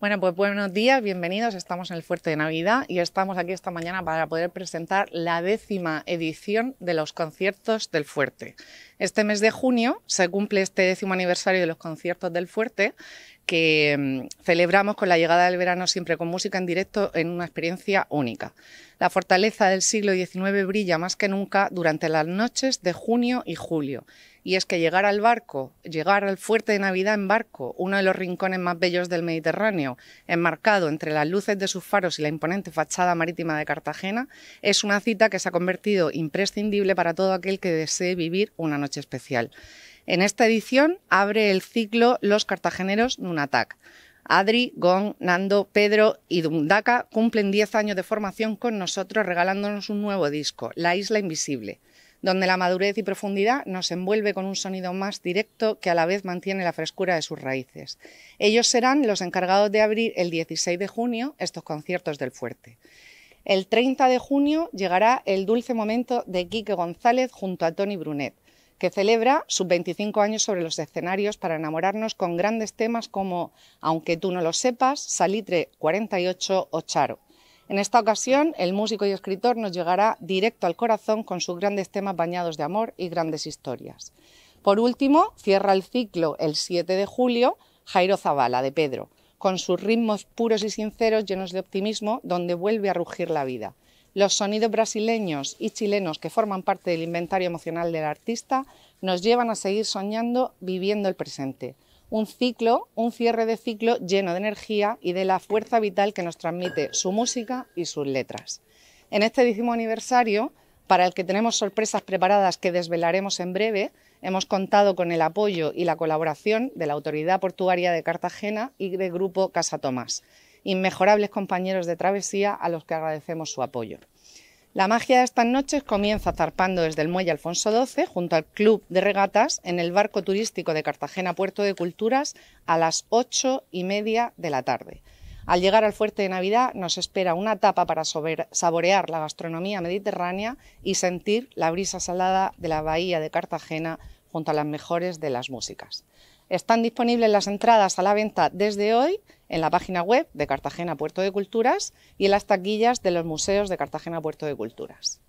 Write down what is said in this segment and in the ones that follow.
Bueno, pues buenos días, bienvenidos. Estamos en el Fuerte de Navidad y estamos aquí esta mañana para poder presentar la décima edición de los conciertos del Fuerte. Este mes de junio se cumple este décimo aniversario de los conciertos del Fuerte que mm, celebramos con la llegada del verano siempre con música en directo en una experiencia única. La fortaleza del siglo XIX brilla más que nunca durante las noches de junio y julio. Y es que llegar al barco, llegar al fuerte de Navidad en barco, uno de los rincones más bellos del Mediterráneo, enmarcado entre las luces de sus faros y la imponente fachada marítima de Cartagena, es una cita que se ha convertido imprescindible para todo aquel que desee vivir una noche especial. En esta edición abre el ciclo Los Cartageneros Nunatak. Adri, Gon, Nando, Pedro y Dundaka cumplen 10 años de formación con nosotros regalándonos un nuevo disco, La Isla Invisible, donde la madurez y profundidad nos envuelve con un sonido más directo que a la vez mantiene la frescura de sus raíces. Ellos serán los encargados de abrir el 16 de junio estos conciertos del Fuerte. El 30 de junio llegará el dulce momento de Quique González junto a Tony Brunet que celebra sus 25 años sobre los escenarios para enamorarnos con grandes temas como Aunque tú no lo sepas, Salitre 48 o Charo. En esta ocasión, el músico y escritor nos llegará directo al corazón con sus grandes temas bañados de amor y grandes historias. Por último, cierra el ciclo el 7 de julio Jairo Zavala, de Pedro, con sus ritmos puros y sinceros llenos de optimismo, donde vuelve a rugir la vida. Los sonidos brasileños y chilenos que forman parte del inventario emocional del artista nos llevan a seguir soñando viviendo el presente. Un ciclo, un cierre de ciclo lleno de energía y de la fuerza vital que nos transmite su música y sus letras. En este décimo aniversario, para el que tenemos sorpresas preparadas que desvelaremos en breve, hemos contado con el apoyo y la colaboración de la Autoridad Portuaria de Cartagena y del Grupo Casa Tomás inmejorables compañeros de travesía a los que agradecemos su apoyo. La magia de estas noches comienza zarpando desde el muelle Alfonso XII junto al Club de Regatas en el barco turístico de Cartagena Puerto de Culturas a las ocho y media de la tarde. Al llegar al fuerte de Navidad nos espera una tapa para saborear la gastronomía mediterránea y sentir la brisa salada de la bahía de Cartagena junto a las mejores de las músicas. Están disponibles las entradas a la venta desde hoy en la página web de Cartagena Puerto de Culturas y en las taquillas de los museos de Cartagena Puerto de Culturas.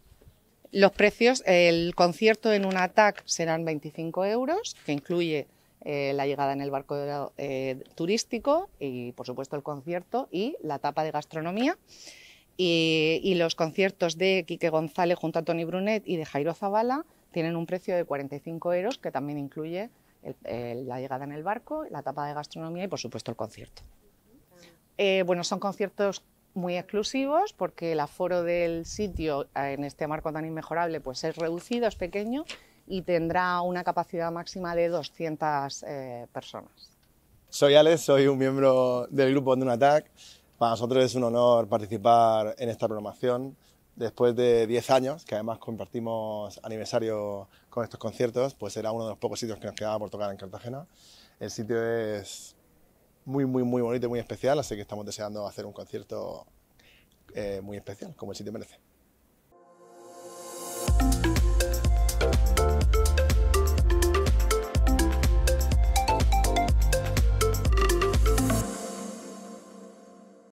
Los precios, el concierto en una TAC serán 25 euros, que incluye eh, la llegada en el barco eh, turístico y, por supuesto, el concierto y la tapa de gastronomía. Y, los conciertos de Quique González junto a Tony Brunet y de Jairo Zavala tienen un precio de 45 euros, que también incluye la llegada en el barco, la etapa de gastronomía y por supuesto el concierto. Eh, bueno, son conciertos muy exclusivos porque el aforo del sitio en este marco tan inmejorable pues es reducido, es pequeño y tendrá una capacidad máxima de 200 eh, personas. Soy Alex, soy un miembro del grupo de Para nosotros es un honor participar en esta programación después de 10 años, que además compartimos aniversario con estos conciertos, pues era uno de los pocos sitios que nos quedaba por tocar en Cartagena. El sitio es muy, muy, muy bonito y muy especial, así que estamos deseando hacer un concierto eh, muy especial, como el sitio merece.